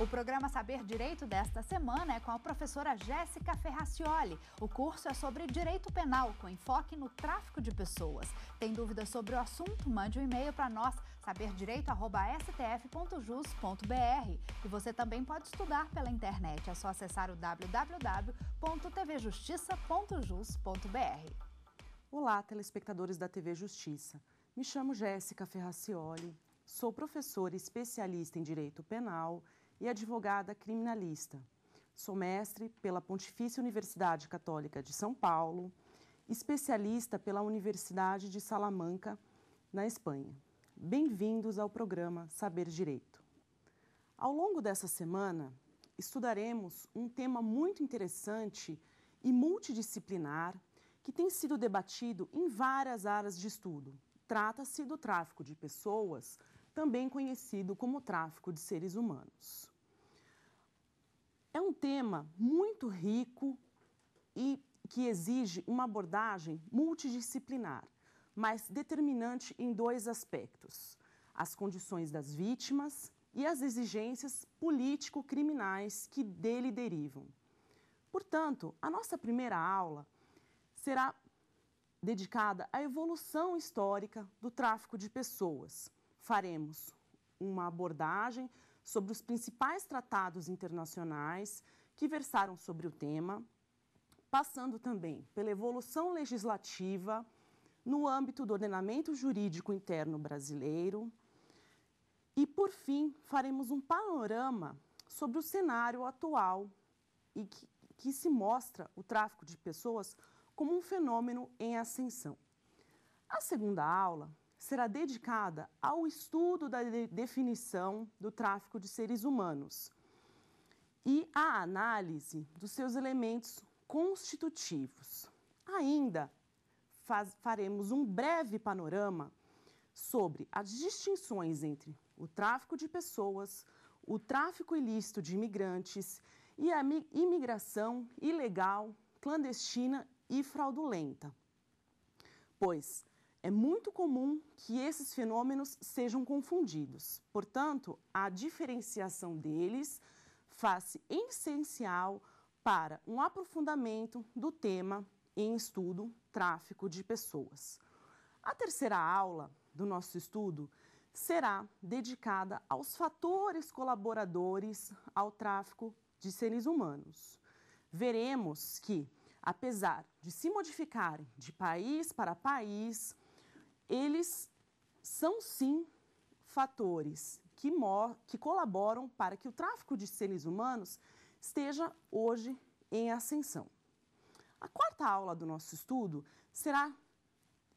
O programa Saber Direito desta semana é com a professora Jéssica Ferracioli. O curso é sobre direito penal, com enfoque no tráfico de pessoas. Tem dúvidas sobre o assunto? Mande um e-mail para nós, saberdireito.stf.jus.br. E você também pode estudar pela internet. É só acessar o www.tvjustiça.jus.br. Olá, telespectadores da TV Justiça. Me chamo Jéssica Ferracioli, sou professora especialista em Direito Penal e advogada criminalista. Sou mestre pela Pontifícia Universidade Católica de São Paulo, especialista pela Universidade de Salamanca, na Espanha. Bem-vindos ao programa Saber Direito. Ao longo dessa semana, estudaremos um tema muito interessante e multidisciplinar que tem sido debatido em várias áreas de estudo. Trata-se do tráfico de pessoas, também conhecido como tráfico de seres humanos. É um tema muito rico e que exige uma abordagem multidisciplinar, mas determinante em dois aspectos: as condições das vítimas e as exigências político-criminais que dele derivam. Portanto, a nossa primeira aula será dedicada à evolução histórica do tráfico de pessoas. Faremos uma abordagem sobre os principais tratados internacionais que versaram sobre o tema, passando também pela evolução legislativa no âmbito do ordenamento jurídico interno brasileiro. E, por fim, faremos um panorama sobre o cenário atual e que, que se mostra o tráfico de pessoas como um fenômeno em ascensão. A segunda aula será dedicada ao estudo da de definição do tráfico de seres humanos e à análise dos seus elementos constitutivos. Ainda faz, faremos um breve panorama sobre as distinções entre o tráfico de pessoas, o tráfico ilícito de imigrantes e a imigração ilegal, clandestina e fraudulenta. Pois é muito comum que esses fenômenos sejam confundidos. Portanto, a diferenciação deles faz-se essencial para um aprofundamento do tema em estudo tráfico de pessoas. A terceira aula do nosso estudo será dedicada aos fatores colaboradores ao tráfico de seres humanos. Veremos que, apesar de se modificarem de país para país, eles são sim fatores que, que colaboram para que o tráfico de seres humanos esteja hoje em ascensão. A quarta aula do nosso estudo será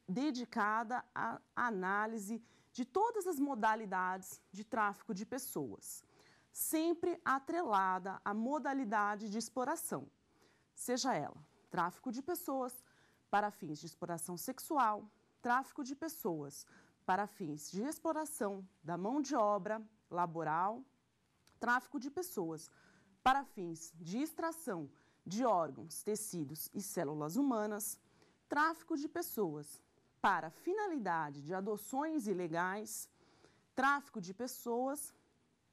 dedicada à análise de todas as modalidades de tráfico de pessoas, sempre atrelada à modalidade de exploração, seja ela tráfico de pessoas para fins de exploração sexual, tráfico de pessoas para fins de exploração da mão de obra laboral, tráfico de pessoas para fins de extração de órgãos, tecidos e células humanas, tráfico de pessoas para finalidade de adoções ilegais, tráfico de pessoas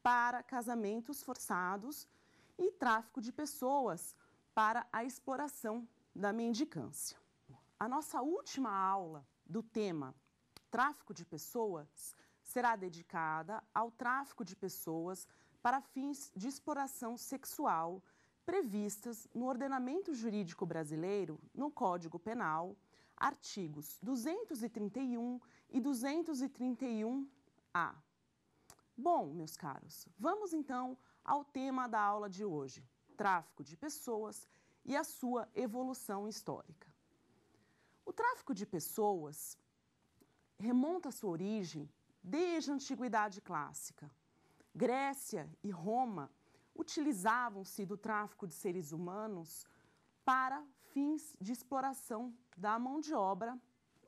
para casamentos forçados e tráfico de pessoas para a exploração da mendicância. A nossa última aula do tema tráfico de pessoas será dedicada ao tráfico de pessoas para fins de exploração sexual previstas no ordenamento jurídico brasileiro, no Código Penal, artigos 231 e 231-A. Bom, meus caros, vamos então ao tema da aula de hoje: tráfico de pessoas e a sua evolução histórica tráfico de pessoas remonta sua origem desde a antiguidade clássica. Grécia e Roma utilizavam-se do tráfico de seres humanos para fins de exploração da mão de obra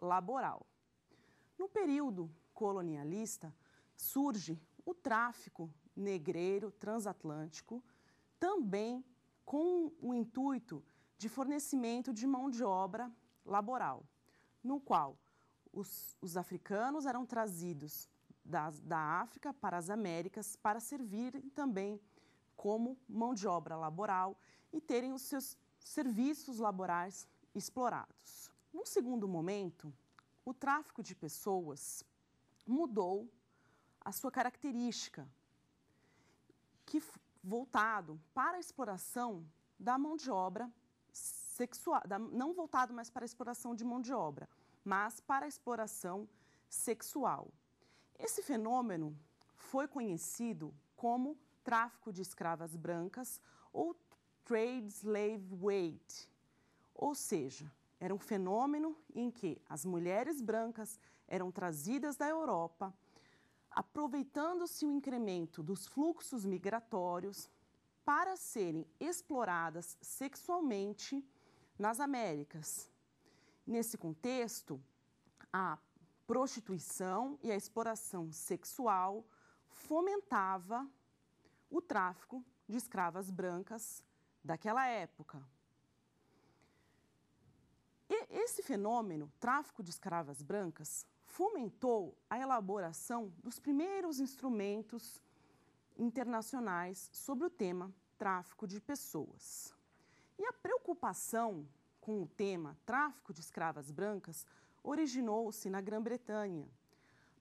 laboral. No período colonialista, surge o tráfico negreiro transatlântico, também com o intuito de fornecimento de mão de obra laboral, no qual os, os africanos eram trazidos das, da África para as Américas para servirem também como mão de obra laboral e terem os seus serviços laborais explorados. Num segundo momento, o tráfico de pessoas mudou a sua característica, que voltado para a exploração da mão de obra sexual, não voltado mais para a exploração de mão de obra, mas para a exploração sexual. Esse fenômeno foi conhecido como tráfico de escravas brancas ou trade slave weight, ou seja, era um fenômeno em que as mulheres brancas eram trazidas da Europa, aproveitando-se o incremento dos fluxos migratórios para serem exploradas sexualmente nas Américas. Nesse contexto, a prostituição e a exploração sexual fomentava o tráfico de escravas brancas daquela época. E esse fenômeno, tráfico de escravas brancas, fomentou a elaboração dos primeiros instrumentos internacionais sobre o tema tráfico de pessoas. E a preocupação com o tema tráfico de escravas brancas originou-se na Grã-Bretanha,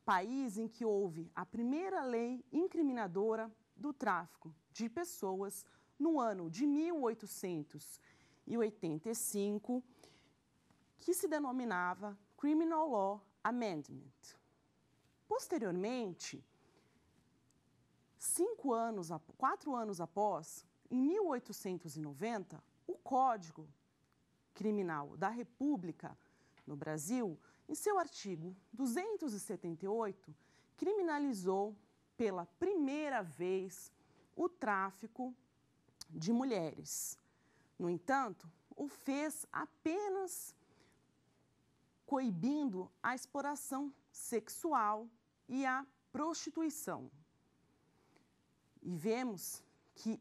país em que houve a primeira lei incriminadora do tráfico de pessoas no ano de 1885, que se denominava Criminal Law Amendment. Posteriormente, cinco anos, quatro anos após, em 1890, o Código Criminal da República no Brasil, em seu artigo 278, criminalizou pela primeira vez o tráfico de mulheres. No entanto, o fez apenas coibindo a exploração sexual e a prostituição. E vemos que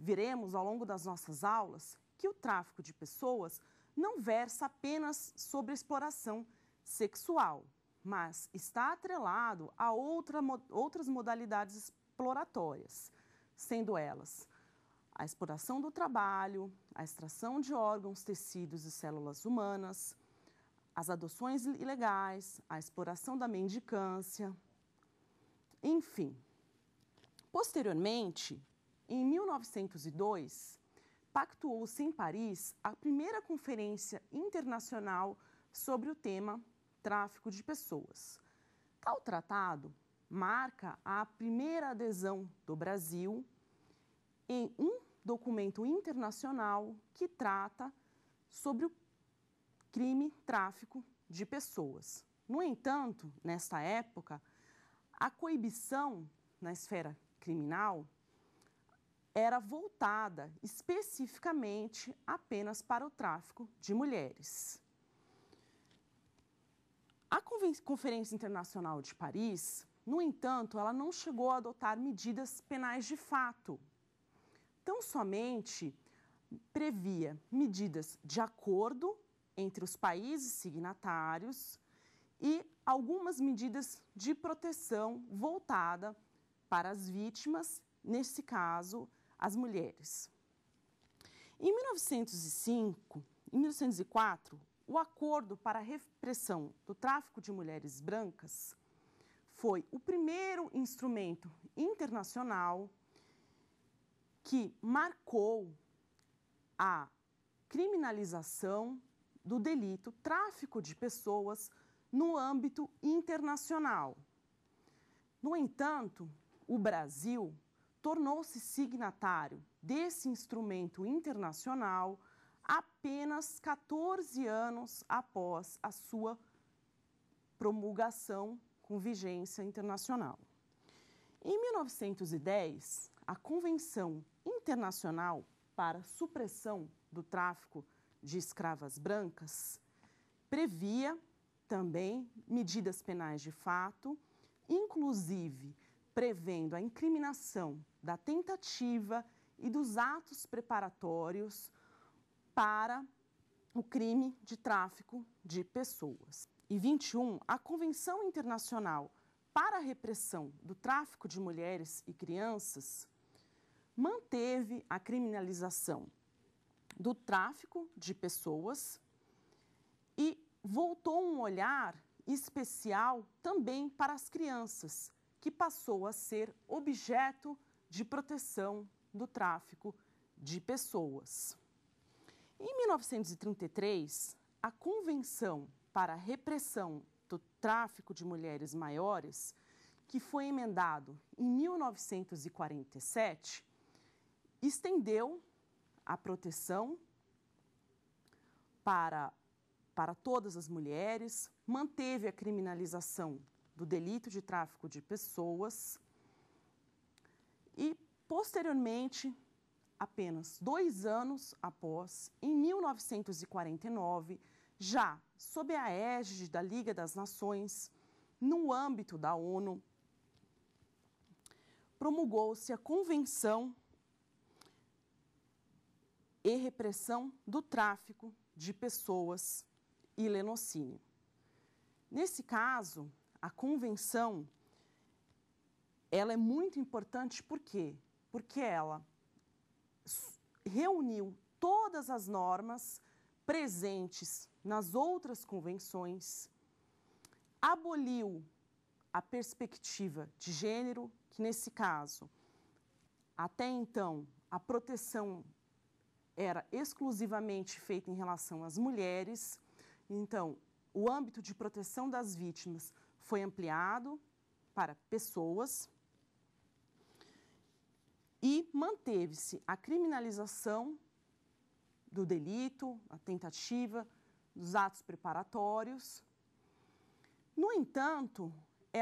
Veremos ao longo das nossas aulas que o tráfico de pessoas não versa apenas sobre exploração sexual, mas está atrelado a outra, outras modalidades exploratórias, sendo elas a exploração do trabalho, a extração de órgãos, tecidos e células humanas, as adoções ilegais, a exploração da mendicância, enfim. Posteriormente, em 1902, pactuou-se em Paris a primeira conferência internacional sobre o tema tráfico de pessoas. Tal tratado marca a primeira adesão do Brasil em um documento internacional que trata sobre o crime tráfico de pessoas. No entanto, nesta época, a coibição na esfera criminal era voltada especificamente apenas para o tráfico de mulheres. A Conferência Internacional de Paris, no entanto, ela não chegou a adotar medidas penais de fato. Tão somente previa medidas de acordo entre os países signatários e algumas medidas de proteção voltada para as vítimas, nesse caso, as mulheres. Em 1905, em 1904, o acordo para a repressão do tráfico de mulheres brancas foi o primeiro instrumento internacional que marcou a criminalização do delito tráfico de pessoas no âmbito internacional. No entanto, o Brasil tornou-se signatário desse instrumento internacional apenas 14 anos após a sua promulgação com vigência internacional. Em 1910, a Convenção Internacional para a Supressão do Tráfico de Escravas Brancas previa também medidas penais de fato, inclusive prevendo a incriminação da tentativa e dos atos preparatórios para o crime de tráfico de pessoas. E 21, a Convenção Internacional para a Repressão do Tráfico de Mulheres e Crianças manteve a criminalização do tráfico de pessoas e voltou um olhar especial também para as crianças, que passou a ser objeto de proteção do tráfico de pessoas. Em 1933, a Convenção para a Repressão do Tráfico de Mulheres Maiores, que foi emendado em 1947, estendeu a proteção para, para todas as mulheres, manteve a criminalização do delito de tráfico de pessoas. E, posteriormente, apenas dois anos após, em 1949, já sob a égide da Liga das Nações, no âmbito da ONU, promulgou-se a Convenção e Repressão do Tráfico de Pessoas e Lenocínio. Nesse caso, a convenção, ela é muito importante por quê? Porque ela reuniu todas as normas presentes nas outras convenções, aboliu a perspectiva de gênero, que nesse caso, até então, a proteção era exclusivamente feita em relação às mulheres. Então, o âmbito de proteção das vítimas foi ampliado para pessoas e manteve-se a criminalização do delito, a tentativa, dos atos preparatórios. No entanto,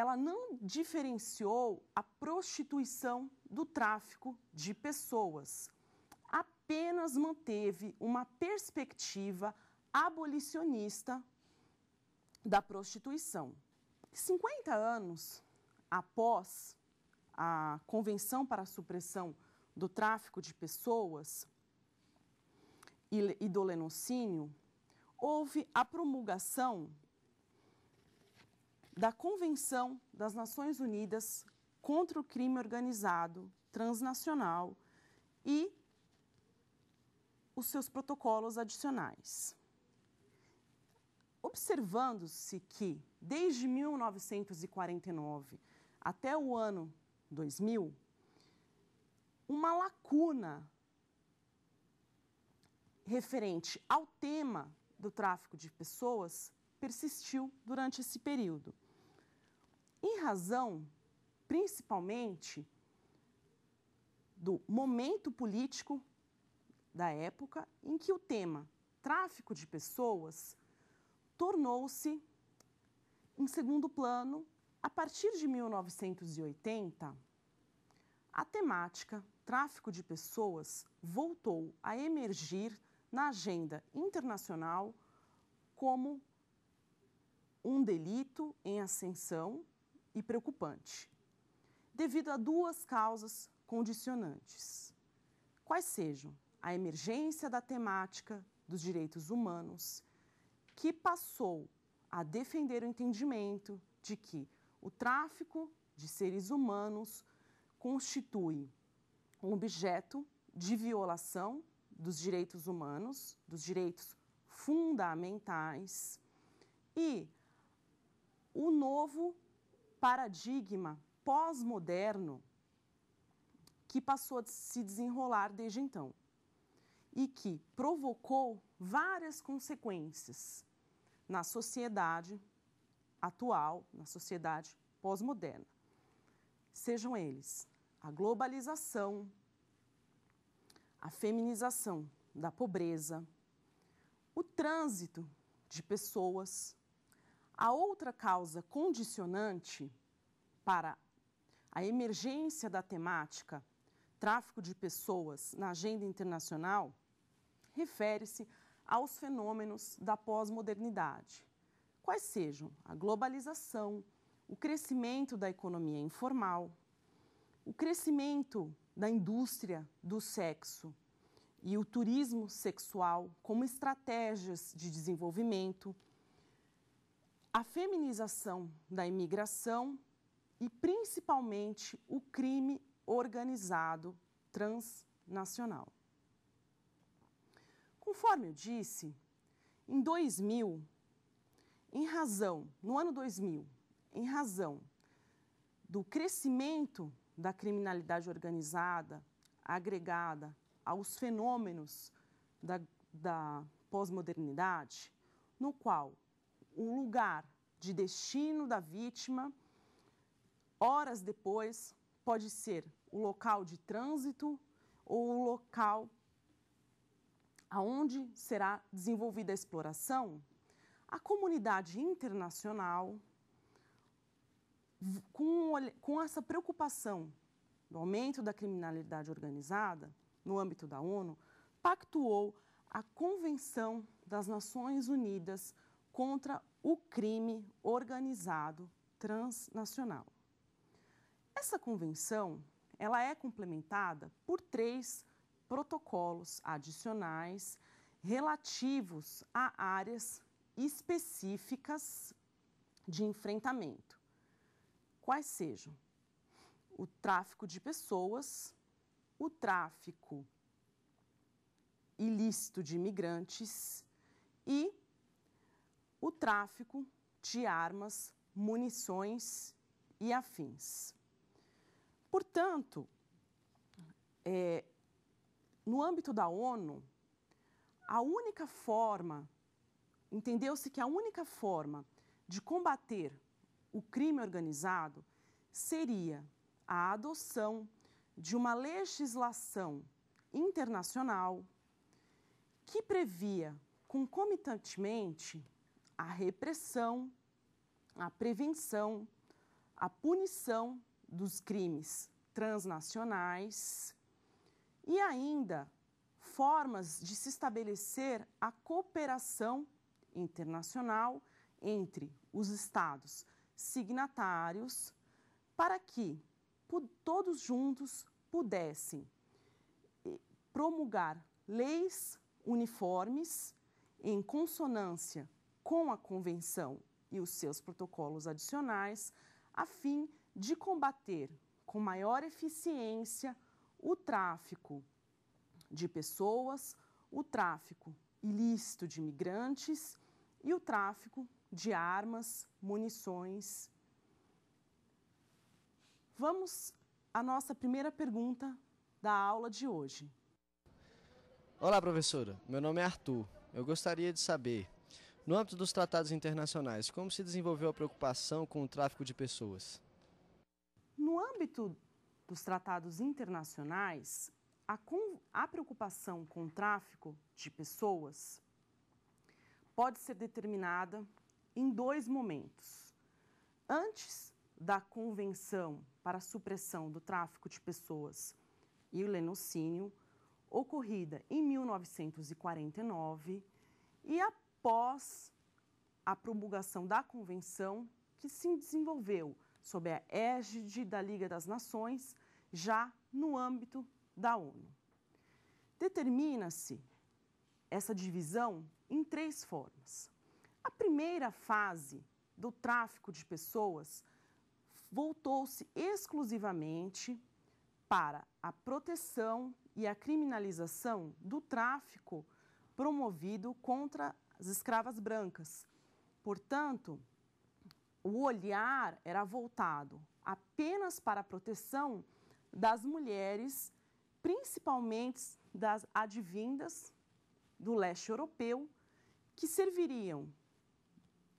ela não diferenciou a prostituição do tráfico de pessoas. Apenas manteve uma perspectiva abolicionista da prostituição. 50 anos após a Convenção para a Supressão do Tráfico de Pessoas e, do Lenocínio, houve a promulgação da Convenção das Nações Unidas contra o Crime Organizado Transnacional e os seus protocolos adicionais. Observando-se que, desde 1949 até o ano 2000, uma lacuna referente ao tema do tráfico de pessoas persistiu durante esse período. Em razão, principalmente, do momento político da época em que o tema tráfico de pessoas tornou-se em segundo plano a partir de 1980. A temática tráfico de pessoas voltou a emergir na agenda internacional como um delito em ascensão e preocupante, devido a duas causas condicionantes. Quais sejam a emergência da temática dos direitos humanos que passou a defender o entendimento de que o tráfico de seres humanos constitui um objeto de violação dos direitos humanos, dos direitos fundamentais, e o novo paradigma pós-moderno que passou a se desenrolar desde então e que provocou várias consequências na sociedade atual, na sociedade pós-moderna. Sejam eles a globalização, a feminização da pobreza, o trânsito de pessoas. A outra causa condicionante para a emergência da temática tráfico de pessoas na agenda internacional refere-se aos fenômenos da pós-modernidade, quais sejam a globalização, o crescimento da economia informal, o crescimento da indústria do sexo e o turismo sexual como estratégias de desenvolvimento, a feminização da imigração e principalmente o crime organizado transnacional. Conforme eu disse, em 2000, em razão, no ano 2000, em razão do crescimento da criminalidade organizada agregada aos fenômenos da, da pós-modernidade, no qual o lugar de destino da vítima, horas depois, pode ser o local de trânsito ou o local aonde será desenvolvida a exploração, a comunidade internacional, com, com essa preocupação do aumento da criminalidade organizada no âmbito da ONU, pactuou a Convenção das Nações Unidas contra o Crime Organizado Transnacional. Essa convenção, ela é complementada por três protocolos adicionais relativos a áreas específicas de enfrentamento, quais sejam o tráfico de pessoas, o tráfico ilícito de imigrantes e o tráfico de armas, munições e afins. Portanto, é, no âmbito da ONU, a única forma, entendeu-se que a única forma de combater o crime organizado seria a adoção de uma legislação internacional que previa concomitantemente a repressão, a prevenção, a punição dos crimes transnacionais e ainda formas de se estabelecer a cooperação internacional entre os estados signatários para que todos juntos pudessem eh, promulgar leis uniformes em consonância com a convenção e os seus protocolos adicionais, a fim de combater com maior eficiência o tráfico de pessoas, o tráfico ilícito de imigrantes e o tráfico de armas, munições. Vamos à nossa primeira pergunta da aula de hoje. Olá, professora. Meu nome é Arthur. Eu gostaria de saber, no âmbito dos tratados internacionais, como se desenvolveu a preocupação com o tráfico de pessoas? No âmbito dos tratados internacionais, a, com, a preocupação com o tráfico de pessoas pode ser determinada em dois momentos. Antes da Convenção para a Supressão do Tráfico de Pessoas e o Lenocínio, ocorrida em 1949, e após a promulgação da Convenção, que se desenvolveu sob a égide da Liga das Nações, já no âmbito da ONU. Determina-se essa divisão em três formas. A primeira fase do tráfico de pessoas voltou-se exclusivamente para a proteção e a criminalização do tráfico promovido contra as escravas brancas. Portanto, o olhar era voltado apenas para a proteção das mulheres, principalmente das advindas do leste europeu, que serviriam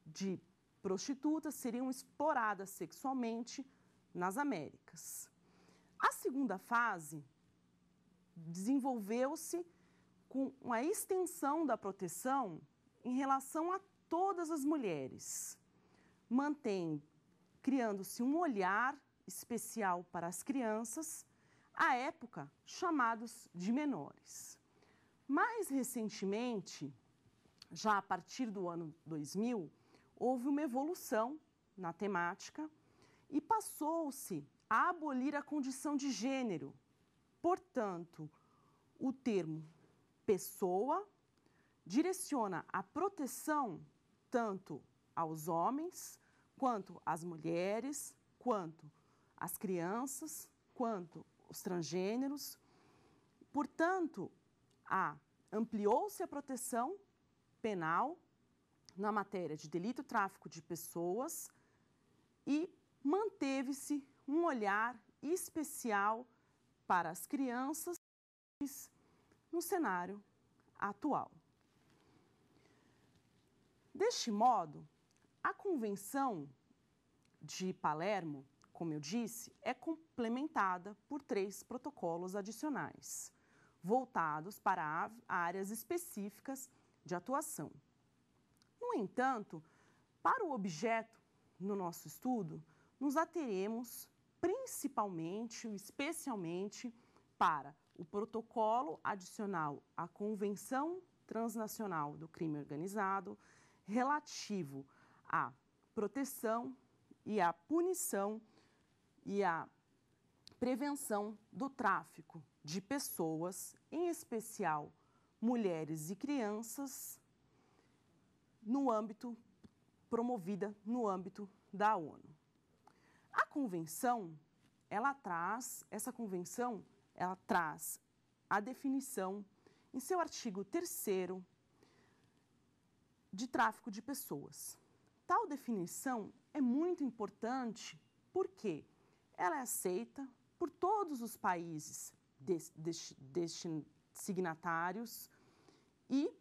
de prostitutas, seriam exploradas sexualmente nas Américas. A segunda fase desenvolveu-se com uma extensão da proteção em relação a todas as mulheres mantém criando-se um olhar especial para as crianças, à época chamados de menores. Mais recentemente, já a partir do ano 2000, houve uma evolução na temática e passou-se a abolir a condição de gênero. Portanto, o termo pessoa direciona a proteção tanto aos homens, quanto às mulheres, quanto às crianças, quanto os transgêneros. Portanto, ampliou-se a proteção penal na matéria de delito tráfico de pessoas e manteve-se um olhar especial para as crianças no cenário atual. Deste modo, a Convenção de Palermo, como eu disse, é complementada por três protocolos adicionais, voltados para áreas específicas de atuação. No entanto, para o objeto no nosso estudo, nos ateremos principalmente, especialmente, para o protocolo adicional à Convenção Transnacional do Crime Organizado, relativo a proteção e a punição e a prevenção do tráfico de pessoas, em especial mulheres e crianças, no âmbito promovida no âmbito da ONU. A convenção, ela traz, essa convenção, ela traz a definição em seu artigo 3 de tráfico de pessoas tal definição é muito importante porque ela é aceita por todos os países signatários e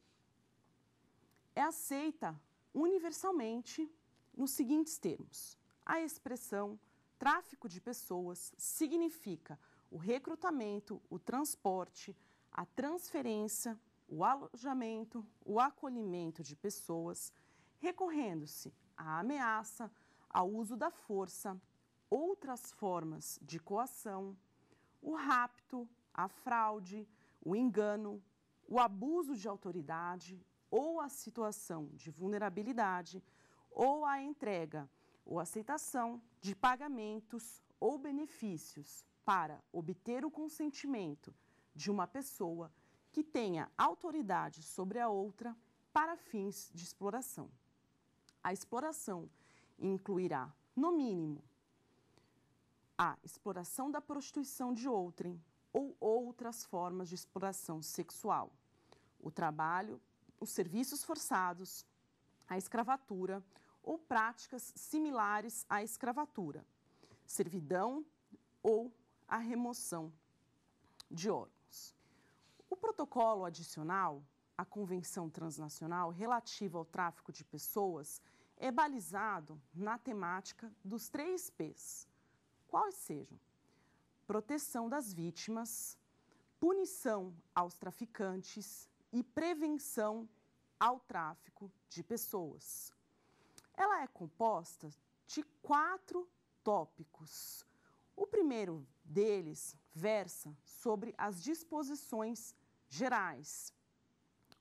é aceita universalmente nos seguintes termos. A expressão tráfico de pessoas significa o recrutamento, o transporte, a transferência, o alojamento, o acolhimento de pessoas recorrendo-se à ameaça, ao uso da força, outras formas de coação, o rapto, a fraude, o engano, o abuso de autoridade ou a situação de vulnerabilidade ou a entrega ou aceitação de pagamentos ou benefícios para obter o consentimento de uma pessoa que tenha autoridade sobre a outra para fins de exploração a exploração incluirá, no mínimo, a exploração da prostituição de outrem ou outras formas de exploração sexual, o trabalho, os serviços forçados, a escravatura ou práticas similares à escravatura, servidão ou a remoção de órgãos. O protocolo adicional à Convenção Transnacional relativa ao tráfico de pessoas é balizado na temática dos três P's. Quais sejam? Proteção das vítimas, punição aos traficantes e prevenção ao tráfico de pessoas. Ela é composta de quatro tópicos. O primeiro deles versa sobre as disposições gerais.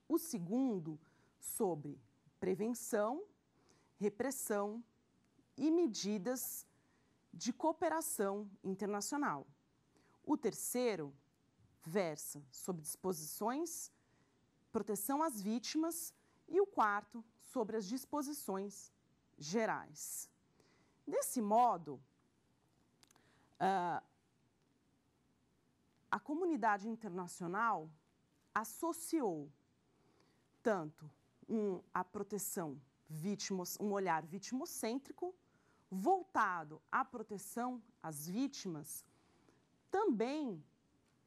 O segundo sobre prevenção repressão e medidas de cooperação internacional. O terceiro versa sobre disposições, proteção às vítimas e o quarto sobre as disposições gerais. Desse modo, uh, a comunidade internacional associou tanto um, a proteção vítimos, um olhar vitimocêntrico, voltado à proteção às vítimas, também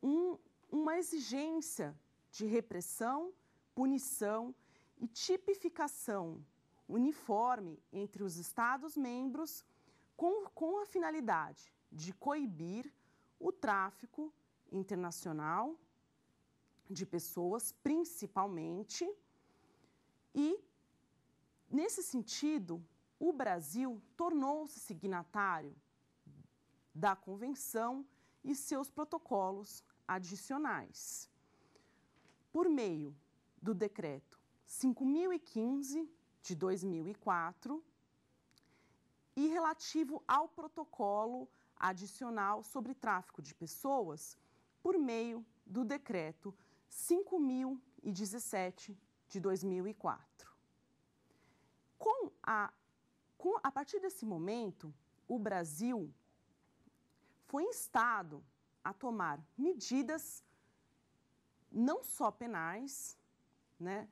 um, uma exigência de repressão, punição e tipificação uniforme entre os Estados-membros com, com a finalidade de coibir o tráfico internacional de pessoas, principalmente, e Nesse sentido, o Brasil tornou-se signatário da Convenção e seus protocolos adicionais. Por meio do Decreto 5015 de 2004 e relativo ao Protocolo Adicional sobre Tráfico de Pessoas, por meio do Decreto 5017 de 2004. Com a, com, a partir desse momento, o Brasil foi instado a tomar medidas não só penais, né?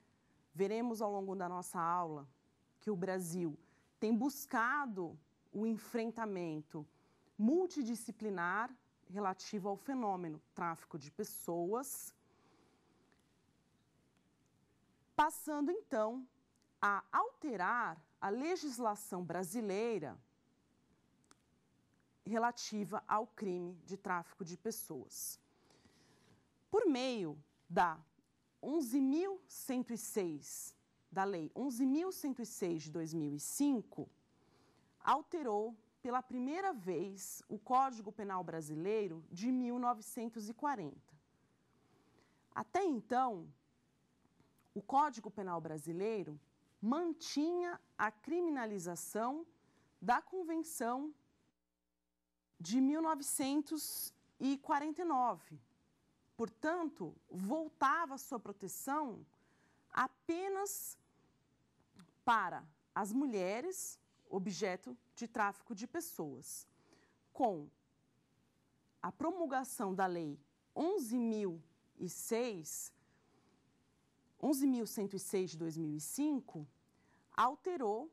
Veremos ao longo da nossa aula que o Brasil tem buscado o enfrentamento multidisciplinar relativo ao fenômeno tráfico de pessoas, passando então a alterar a legislação brasileira relativa ao crime de tráfico de pessoas. Por meio da 11.106, da Lei 11.106 de 2005, alterou pela primeira vez o Código Penal Brasileiro de 1940. Até então, o Código Penal Brasileiro mantinha a criminalização da Convenção de 1949. Portanto, voltava sua proteção apenas para as mulheres, objeto de tráfico de pessoas. Com a promulgação da Lei 11.006, 11.106 de 2005 alterou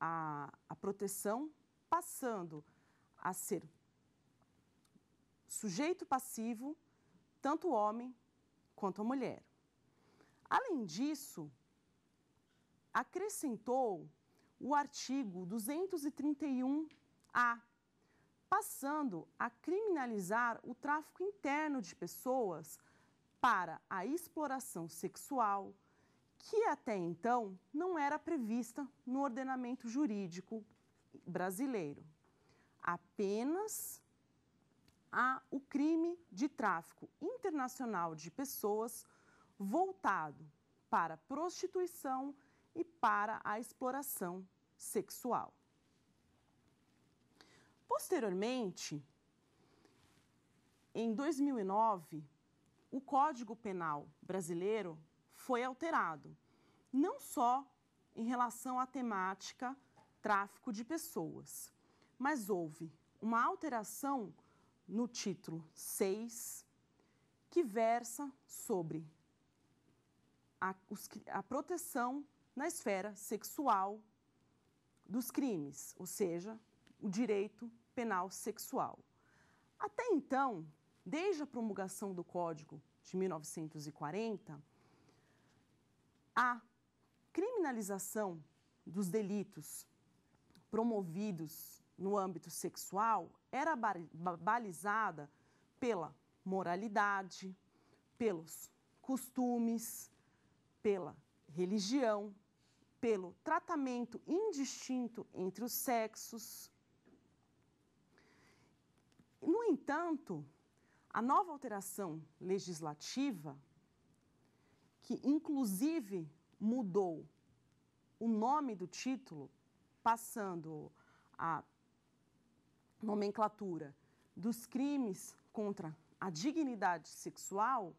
a, a proteção, passando a ser sujeito passivo, tanto o homem quanto a mulher. Além disso, acrescentou o artigo 231-A, passando a criminalizar o tráfico interno de pessoas para a exploração sexual, que até então não era prevista no ordenamento jurídico brasileiro. Apenas há o crime de tráfico internacional de pessoas voltado para prostituição e para a exploração sexual. Posteriormente, em 2009, o Código Penal brasileiro foi alterado, não só em relação à temática tráfico de pessoas, mas houve uma alteração no título 6, que versa sobre a, os, a proteção na esfera sexual dos crimes, ou seja, o direito penal sexual. Até então, Desde a promulgação do Código de 1940, a criminalização dos delitos promovidos no âmbito sexual era balizada pela moralidade, pelos costumes, pela religião, pelo tratamento indistinto entre os sexos. No entanto, a nova alteração legislativa, que inclusive mudou o nome do título, passando a nomenclatura dos crimes contra a dignidade sexual,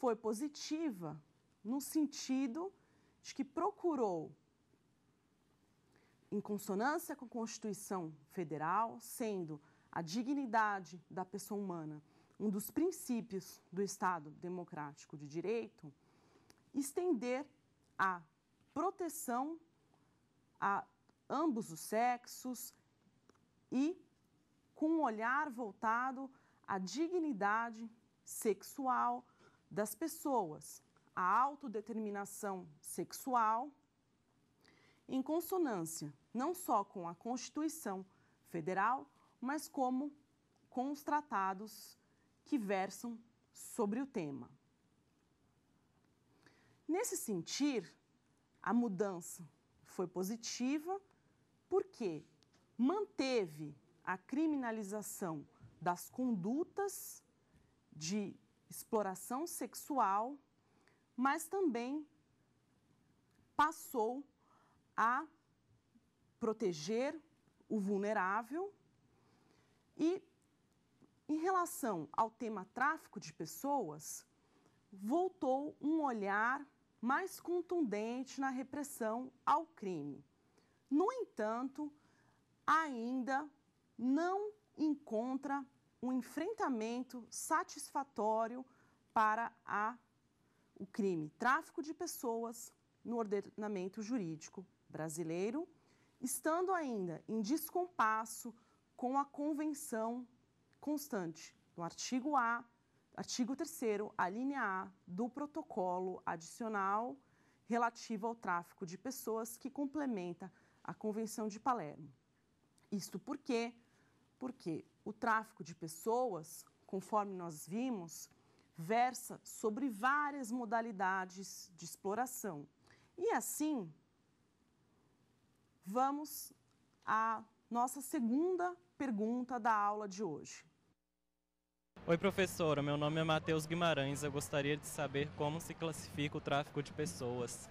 foi positiva no sentido de que procurou, em consonância com a Constituição Federal, sendo a dignidade da pessoa humana um dos princípios do Estado democrático de direito, estender a proteção a ambos os sexos e com um olhar voltado à dignidade sexual das pessoas, à autodeterminação sexual, em consonância não só com a Constituição Federal, mas como com os tratados que versam sobre o tema. Nesse sentir, a mudança foi positiva porque manteve a criminalização das condutas de exploração sexual, mas também passou a proteger o vulnerável e em relação ao tema tráfico de pessoas, voltou um olhar mais contundente na repressão ao crime. No entanto, ainda não encontra um enfrentamento satisfatório para a, o crime tráfico de pessoas no ordenamento jurídico brasileiro, estando ainda em descompasso com a Convenção constante no artigo A, artigo 3 a linha A do protocolo adicional relativo ao tráfico de pessoas que complementa a Convenção de Palermo. Isto por quê? Porque o tráfico de pessoas, conforme nós vimos, versa sobre várias modalidades de exploração. E assim, vamos à nossa segunda pergunta da aula de hoje. Oi, professora. Meu nome é Matheus Guimarães. Eu gostaria de saber como se classifica o tráfico de pessoas.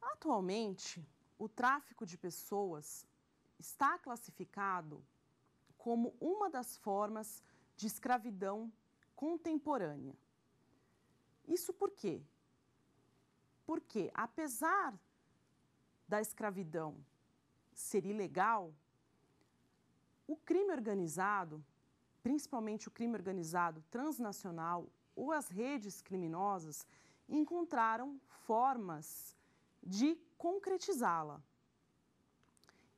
Atualmente, o tráfico de pessoas está classificado como uma das formas de escravidão contemporânea. Isso por quê? Porque, apesar da escravidão ser ilegal, o crime organizado principalmente o crime organizado transnacional ou as redes criminosas, encontraram formas de concretizá-la.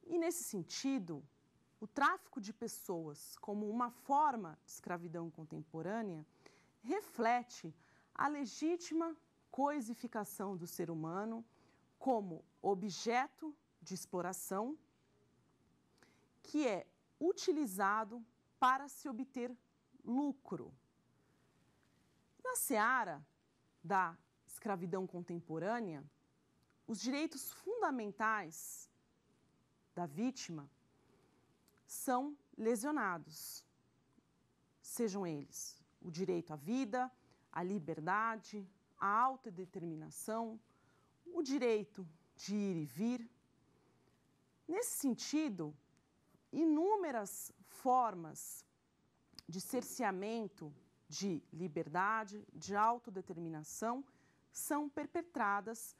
E nesse sentido, o tráfico de pessoas como uma forma de escravidão contemporânea reflete a legítima coisificação do ser humano como objeto de exploração que é utilizado para se obter lucro. Na seara da escravidão contemporânea, os direitos fundamentais da vítima são lesionados. Sejam eles o direito à vida, à liberdade, à autodeterminação, o direito de ir e vir. Nesse sentido, inúmeras formas de cerceamento de liberdade, de autodeterminação, são perpetradas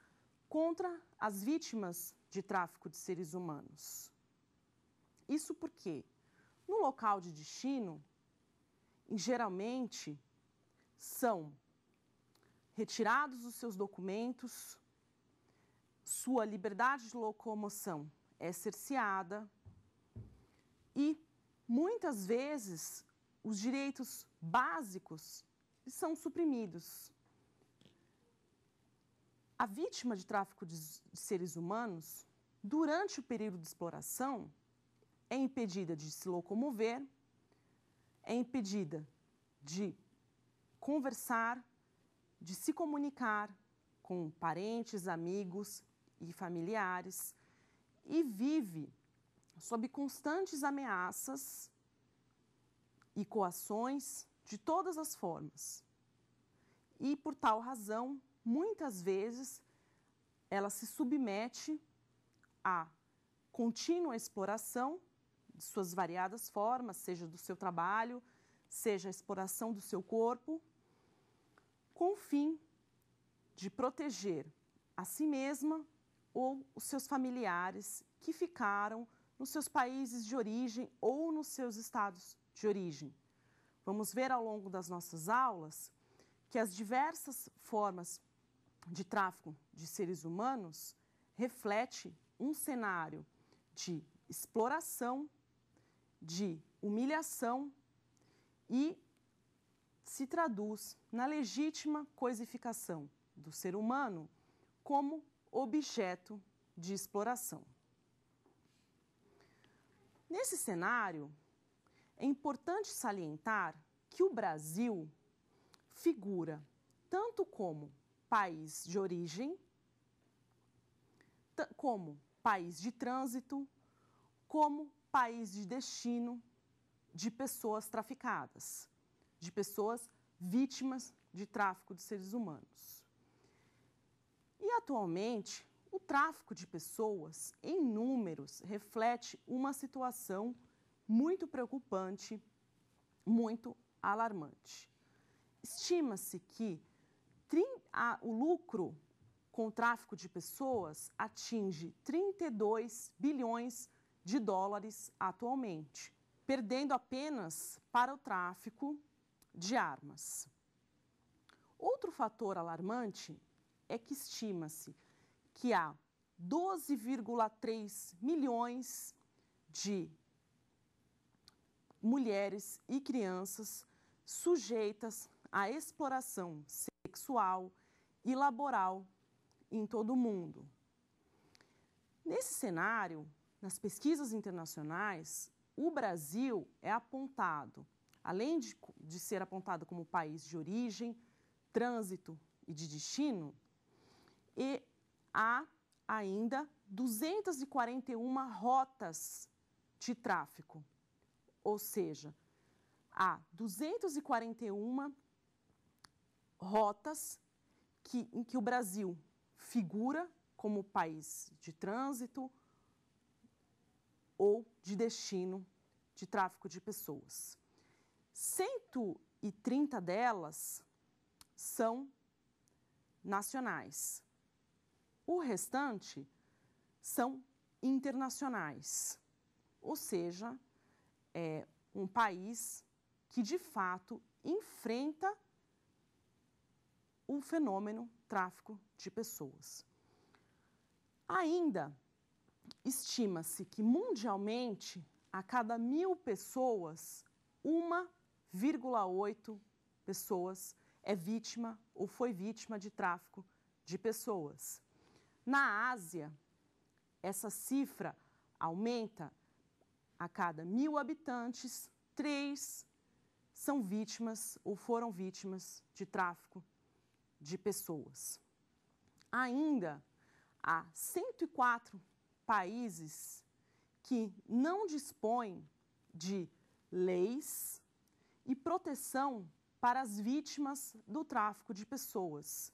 contra as vítimas de tráfico de seres humanos. Isso porque, no local de destino, geralmente são retirados os seus documentos, sua liberdade de locomoção é cerceada, e muitas vezes os direitos básicos são suprimidos. A vítima de tráfico de seres humanos, durante o período de exploração, é impedida de se locomover, é impedida de conversar, de se comunicar com parentes, amigos e familiares e vive sob constantes ameaças e coações de todas as formas. E por tal razão, muitas vezes ela se submete à contínua exploração de suas variadas formas, seja do seu trabalho, seja a exploração do seu corpo, com o fim de proteger a si mesma ou os seus familiares que ficaram nos seus países de origem ou nos seus estados de origem. Vamos ver ao longo das nossas aulas que as diversas formas de tráfico de seres humanos reflete um cenário de exploração, de humilhação e se traduz na legítima coisificação do ser humano como objeto de exploração. Nesse cenário, é importante salientar que o Brasil figura tanto como país de origem, como país de trânsito, como país de destino de pessoas traficadas, de pessoas vítimas de tráfico de seres humanos. E atualmente, o tráfico de pessoas, em números, reflete uma situação muito preocupante, muito alarmante. Estima-se que o lucro com o tráfico de pessoas atinge 32 bilhões de dólares atualmente, perdendo apenas para o tráfico de armas. Outro fator alarmante é que estima-se que há 12,3 milhões de mulheres e crianças sujeitas à exploração sexual e laboral em todo o mundo. Nesse cenário, nas pesquisas internacionais, o Brasil é apontado, além de, de ser apontado como país de origem, trânsito e de destino, e há ainda 241 rotas de tráfico, ou seja, há 241 rotas que, em que o Brasil figura como país de trânsito ou de destino de tráfico de pessoas. 130 delas são nacionais. O restante são internacionais, ou seja, é um país que de fato enfrenta o fenômeno tráfico de pessoas. Ainda estima-se que mundialmente a cada mil pessoas, 1,8 pessoas é vítima ou foi vítima de tráfico de pessoas. Na Ásia, essa cifra aumenta a cada mil habitantes, três são vítimas ou foram vítimas de tráfico de pessoas. Ainda há 104 países que não dispõem de leis e proteção para as vítimas do tráfico de pessoas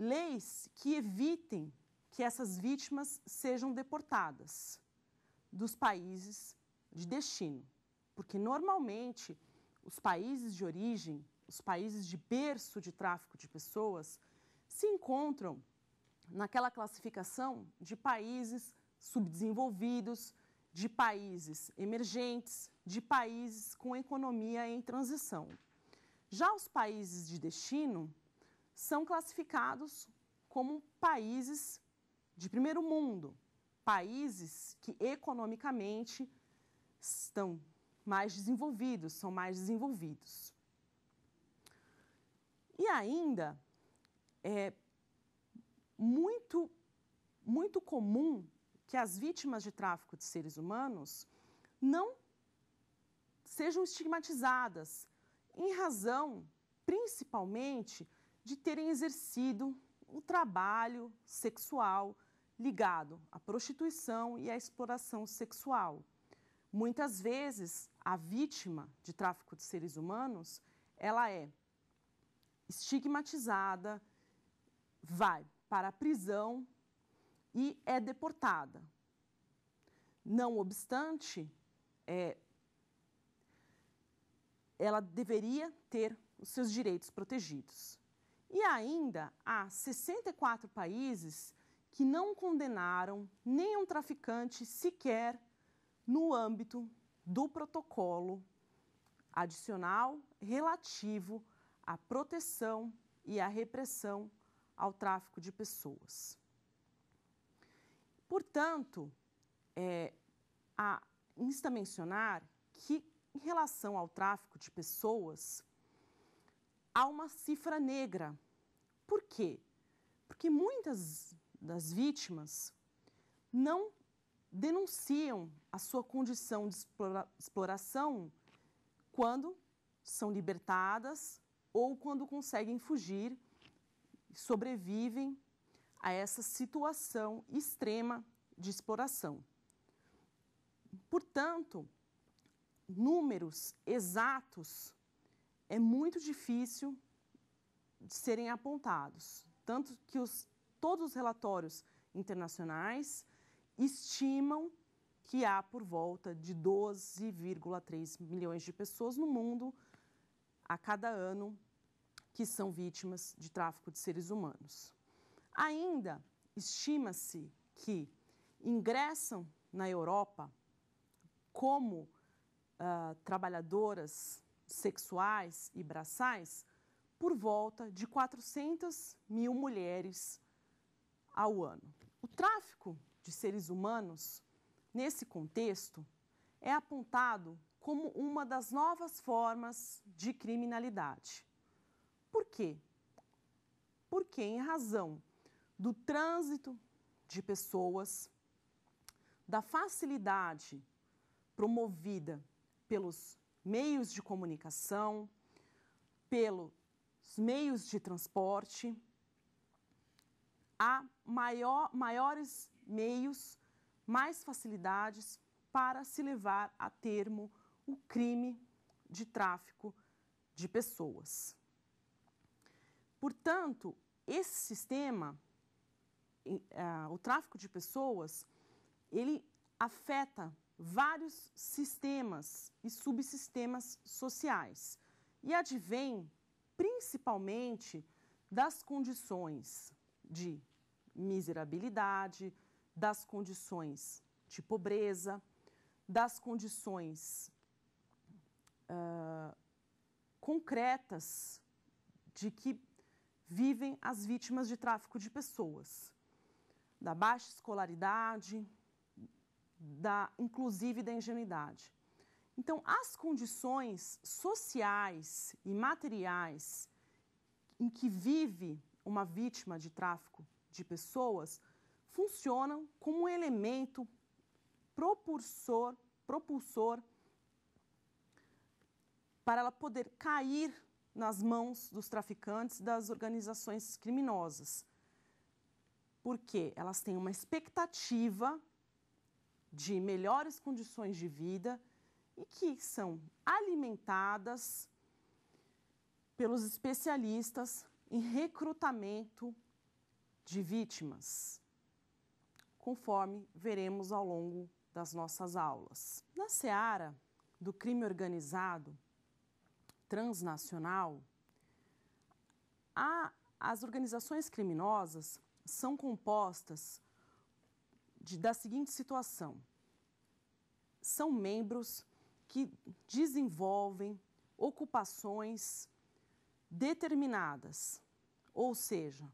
leis que evitem que essas vítimas sejam deportadas dos países de destino. Porque normalmente os países de origem, os países de berço de tráfico de pessoas, se encontram naquela classificação de países subdesenvolvidos, de países emergentes, de países com economia em transição. Já os países de destino, são classificados como países de primeiro mundo, países que economicamente estão mais desenvolvidos, são mais desenvolvidos. E ainda é muito muito comum que as vítimas de tráfico de seres humanos não sejam estigmatizadas em razão principalmente de terem exercido um trabalho sexual ligado à prostituição e à exploração sexual. Muitas vezes, a vítima de tráfico de seres humanos, ela é estigmatizada, vai para a prisão e é deportada. Não obstante, é, ela deveria ter os seus direitos protegidos. E ainda há 64 países que não condenaram nenhum traficante sequer no âmbito do protocolo adicional relativo à proteção e à repressão ao tráfico de pessoas. Portanto, é, há insta mencionar que, em relação ao tráfico de pessoas, há uma cifra negra. Por quê? Porque muitas das vítimas não denunciam a sua condição de explora exploração quando são libertadas ou quando conseguem fugir, sobrevivem a essa situação extrema de exploração. Portanto, números exatos é muito difícil de serem apontados. Tanto que os, todos os relatórios internacionais estimam que há por volta de 12,3 milhões de pessoas no mundo a cada ano que são vítimas de tráfico de seres humanos. Ainda estima-se que ingressam na Europa como uh, trabalhadoras sexuais e braçais por volta de 400 mil mulheres ao ano. O tráfico de seres humanos, nesse contexto, é apontado como uma das novas formas de criminalidade. Por quê? Porque, em razão do trânsito de pessoas, da facilidade promovida pelos meios de comunicação, pelos meios de transporte, há maior, maiores meios, mais facilidades para se levar a termo o crime de tráfico de pessoas. Portanto, esse sistema, ah, o tráfico de pessoas, ele afeta vários sistemas e subsistemas sociais e advém principalmente das condições de miserabilidade, das condições de pobreza, das condições uh, concretas de que vivem as vítimas de tráfico de pessoas, da baixa escolaridade, da, inclusive da ingenuidade. Então, as condições sociais e materiais em que vive uma vítima de tráfico de pessoas funcionam como um elemento propulsor, propulsor para ela poder cair nas mãos dos traficantes das organizações criminosas. Porque elas têm uma expectativa de melhores condições de vida e que são alimentadas pelos especialistas em recrutamento de vítimas, conforme veremos ao longo das nossas aulas. Na seara do crime organizado transnacional, a, as organizações criminosas são compostas de, da seguinte situação: são membros que desenvolvem ocupações determinadas, ou seja,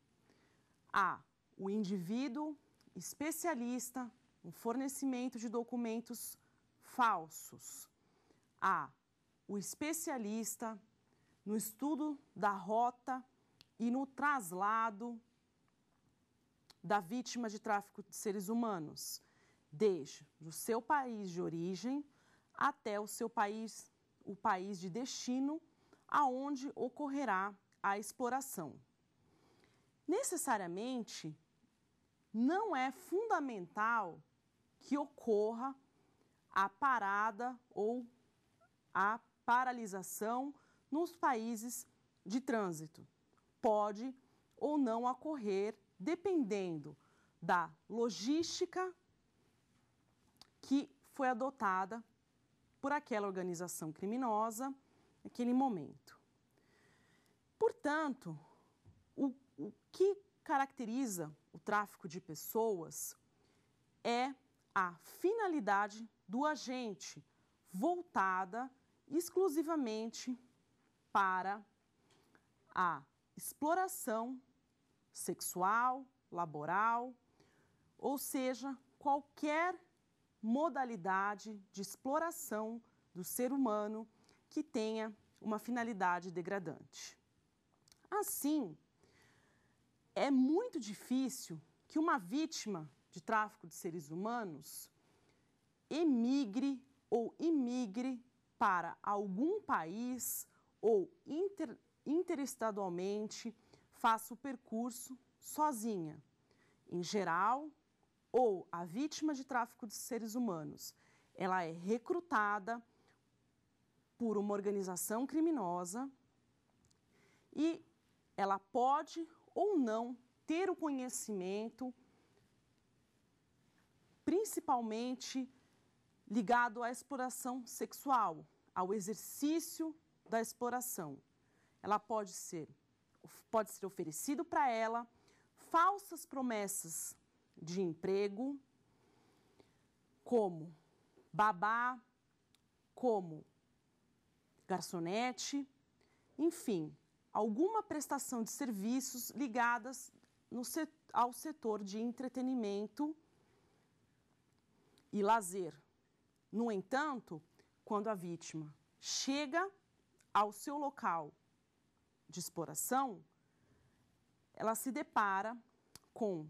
há o indivíduo especialista no fornecimento de documentos falsos, há o especialista no estudo da rota e no traslado da vítima de tráfico de seres humanos, desde o seu país de origem até o seu país, o país de destino, aonde ocorrerá a exploração. Necessariamente, não é fundamental que ocorra a parada ou a paralisação nos países de trânsito. Pode ou não ocorrer dependendo da logística que foi adotada por aquela organização criminosa naquele momento. Portanto, o, o que caracteriza o tráfico de pessoas é a finalidade do agente voltada exclusivamente para a exploração sexual, laboral, ou seja, qualquer modalidade de exploração do ser humano que tenha uma finalidade degradante. Assim, é muito difícil que uma vítima de tráfico de seres humanos emigre ou imigre para algum país ou inter, interestadualmente faça o percurso sozinha, em geral, ou a vítima de tráfico de seres humanos, ela é recrutada por uma organização criminosa e ela pode ou não ter o conhecimento, principalmente ligado à exploração sexual, ao exercício da exploração. Ela pode ser pode ser oferecido para ela, falsas promessas de emprego, como babá, como garçonete, enfim, alguma prestação de serviços ligadas no, ao setor de entretenimento e lazer. No entanto, quando a vítima chega ao seu local de exploração, ela se depara com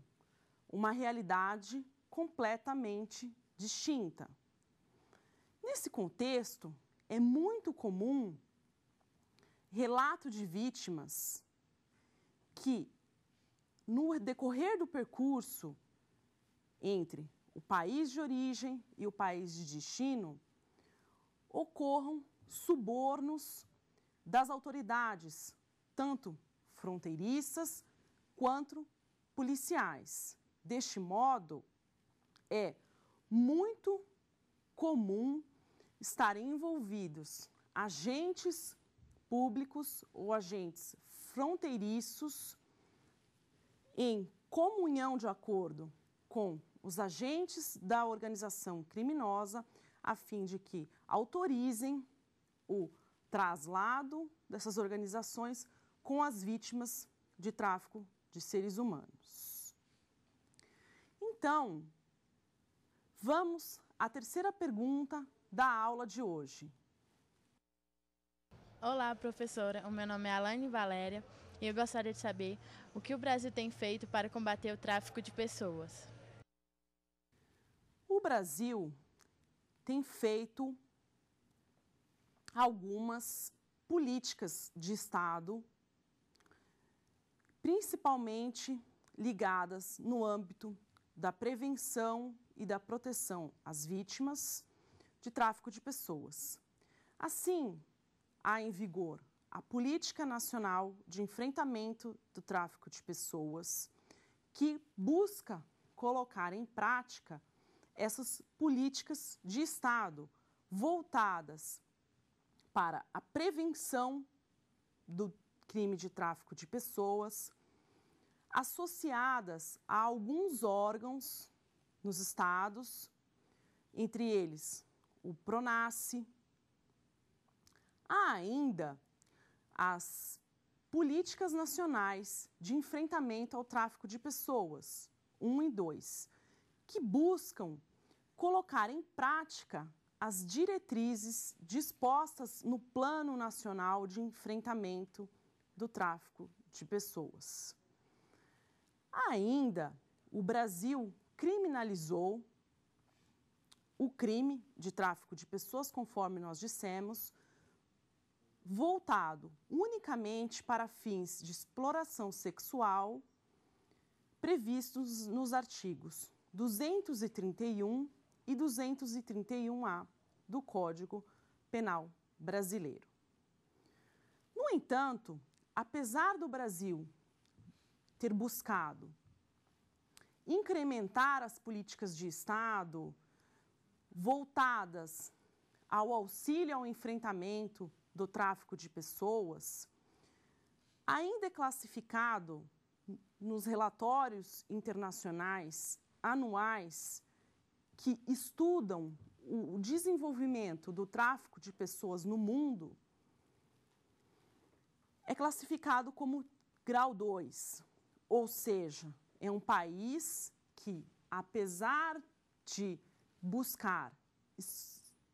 uma realidade completamente distinta. Nesse contexto, é muito comum relato de vítimas que, no decorrer do percurso entre o país de origem e o país de destino, ocorram subornos das autoridades tanto fronteiriças quanto policiais. Deste modo, é muito comum estarem envolvidos agentes públicos ou agentes fronteiriços em comunhão de acordo com os agentes da organização criminosa, a fim de que autorizem o traslado dessas organizações com as vítimas de tráfico de seres humanos. Então, vamos à terceira pergunta da aula de hoje. Olá, professora. O meu nome é Alaine Valéria e eu gostaria de saber o que o Brasil tem feito para combater o tráfico de pessoas. O Brasil tem feito algumas políticas de Estado principalmente ligadas no âmbito da prevenção e da proteção às vítimas de tráfico de pessoas. Assim, há em vigor a Política Nacional de Enfrentamento do Tráfico de Pessoas, que busca colocar em prática essas políticas de Estado voltadas para a prevenção do crime de tráfico de pessoas, associadas a alguns órgãos nos estados, entre eles o Pronace. Há ainda as políticas nacionais de enfrentamento ao tráfico de pessoas, 1 e 2, que buscam colocar em prática as diretrizes dispostas no Plano Nacional de Enfrentamento do Tráfico de Pessoas. Ainda, o Brasil criminalizou o crime de tráfico de pessoas, conforme nós dissemos, voltado unicamente para fins de exploração sexual previstos nos artigos 231 e 231A do Código Penal Brasileiro. No entanto, apesar do Brasil ter buscado. Incrementar as políticas de Estado voltadas ao auxílio ao enfrentamento do tráfico de pessoas, ainda é classificado nos relatórios internacionais anuais que estudam o desenvolvimento do tráfico de pessoas no mundo, é classificado como grau 2. Ou seja, é um país que, apesar de buscar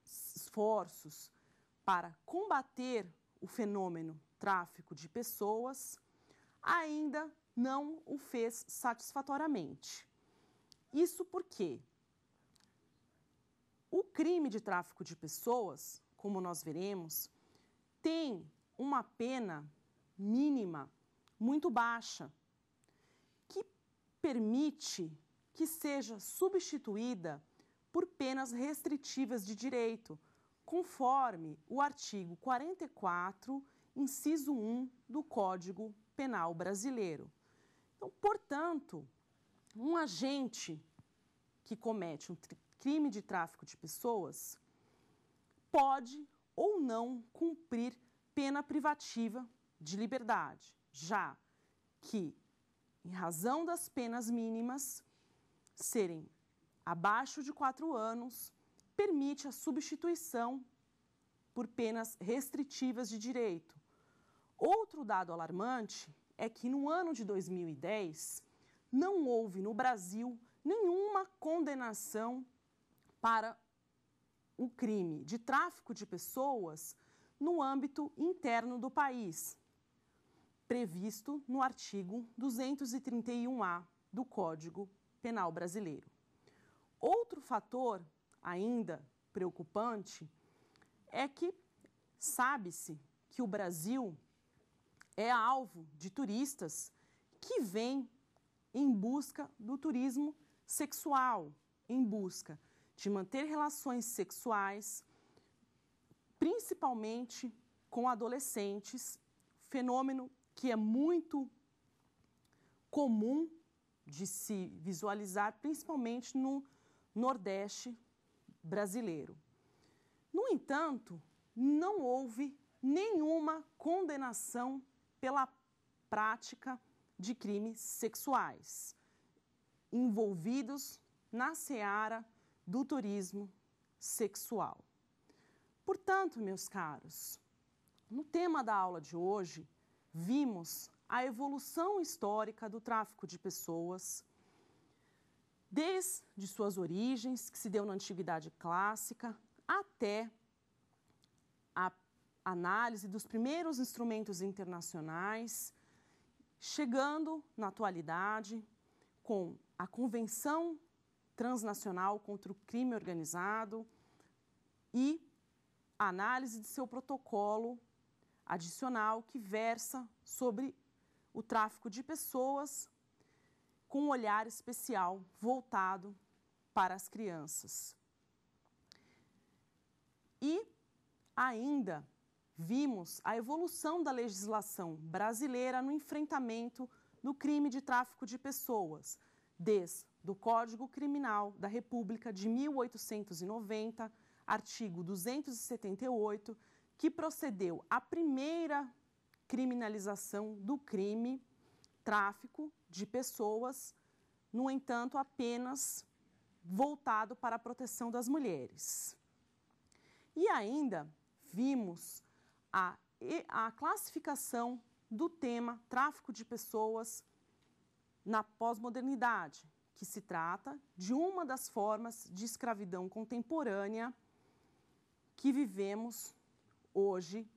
esforços para combater o fenômeno tráfico de pessoas, ainda não o fez satisfatoriamente. Isso porque o crime de tráfico de pessoas, como nós veremos, tem uma pena mínima muito baixa, permite que seja substituída por penas restritivas de direito, conforme o artigo 44, inciso 1 do Código Penal Brasileiro. Então, portanto, um agente que comete um crime de tráfico de pessoas pode ou não cumprir pena privativa de liberdade, já que em razão das penas mínimas serem abaixo de quatro anos, permite a substituição por penas restritivas de direito. Outro dado alarmante é que no ano de 2010 não houve no Brasil nenhuma condenação para o crime de tráfico de pessoas no âmbito interno do país previsto no artigo 231-A do Código Penal Brasileiro. Outro fator ainda preocupante é que sabe-se que o Brasil é alvo de turistas que vêm em busca do turismo sexual, em busca de manter relações sexuais, principalmente com adolescentes, fenômeno que é muito comum de se visualizar, principalmente no Nordeste brasileiro. No entanto, não houve nenhuma condenação pela prática de crimes sexuais envolvidos na seara do turismo sexual. Portanto, meus caros, no tema da aula de hoje, vimos a evolução histórica do tráfico de pessoas, desde suas origens, que se deu na Antiguidade Clássica, até a análise dos primeiros instrumentos internacionais, chegando na atualidade com a Convenção Transnacional contra o Crime Organizado e a análise de seu protocolo adicional que versa sobre o tráfico de pessoas com um olhar especial voltado para as crianças. E ainda vimos a evolução da legislação brasileira no enfrentamento do crime de tráfico de pessoas, desde do Código Criminal da República de 1890, artigo 278, que procedeu à primeira criminalização do crime tráfico de pessoas, no entanto, apenas voltado para a proteção das mulheres. E ainda vimos a, a classificação do tema tráfico de pessoas na pós-modernidade, que se trata de uma das formas de escravidão contemporânea que vivemos hoje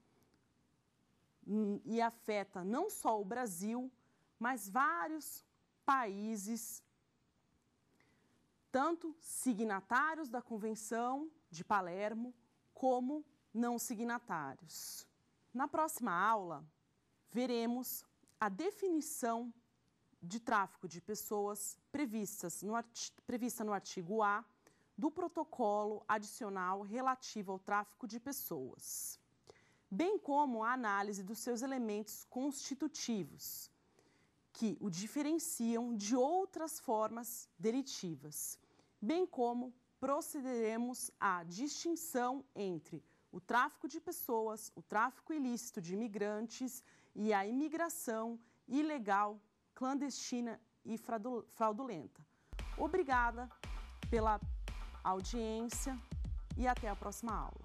hum, e afeta não só o Brasil, mas vários países, tanto signatários da Convenção de Palermo como não signatários. Na próxima aula, veremos a definição de tráfico de pessoas previstas no prevista no artigo A do protocolo adicional relativo ao tráfico de pessoas bem como a análise dos seus elementos constitutivos, que o diferenciam de outras formas delitivas, bem como procederemos à distinção entre o tráfico de pessoas, o tráfico ilícito de imigrantes e a imigração ilegal, clandestina e fraudulenta. Obrigada pela audiência e até a próxima aula.